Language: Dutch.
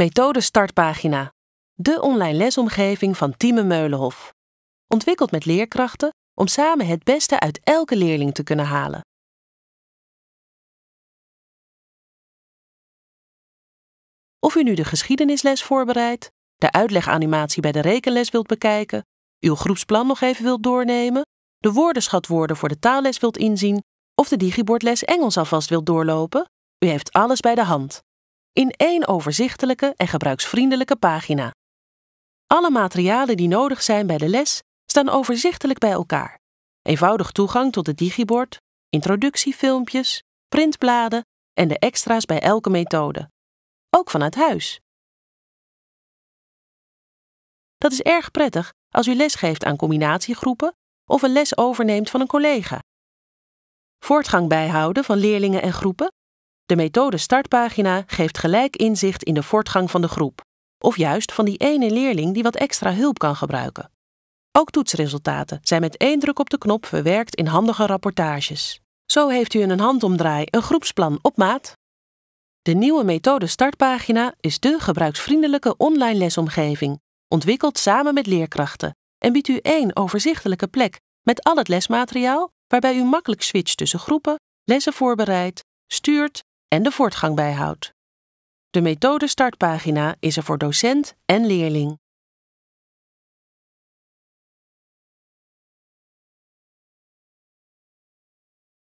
Methode Startpagina. De online lesomgeving van Tieme Meulenhof. Ontwikkeld met leerkrachten om samen het beste uit elke leerling te kunnen halen. Of u nu de geschiedenisles voorbereidt, de uitleganimatie bij de rekenles wilt bekijken, uw groepsplan nog even wilt doornemen, de woordenschatwoorden voor de taalles wilt inzien of de digibordles Engels alvast wilt doorlopen, u heeft alles bij de hand in één overzichtelijke en gebruiksvriendelijke pagina. Alle materialen die nodig zijn bij de les staan overzichtelijk bij elkaar. Eenvoudig toegang tot het digibord, introductiefilmpjes, printbladen en de extra's bij elke methode. Ook vanuit huis. Dat is erg prettig als u les geeft aan combinatiegroepen of een les overneemt van een collega. Voortgang bijhouden van leerlingen en groepen de methode startpagina geeft gelijk inzicht in de voortgang van de groep, of juist van die ene leerling die wat extra hulp kan gebruiken. Ook toetsresultaten zijn met één druk op de knop verwerkt in handige rapportages. Zo heeft u in een handomdraai een groepsplan op maat. De nieuwe methode startpagina is de gebruiksvriendelijke online lesomgeving, ontwikkeld samen met leerkrachten en biedt u één overzichtelijke plek met al het lesmateriaal waarbij u makkelijk switcht tussen groepen, lessen voorbereidt, stuurt en de voortgang bijhoudt. De methode startpagina is er voor docent en leerling.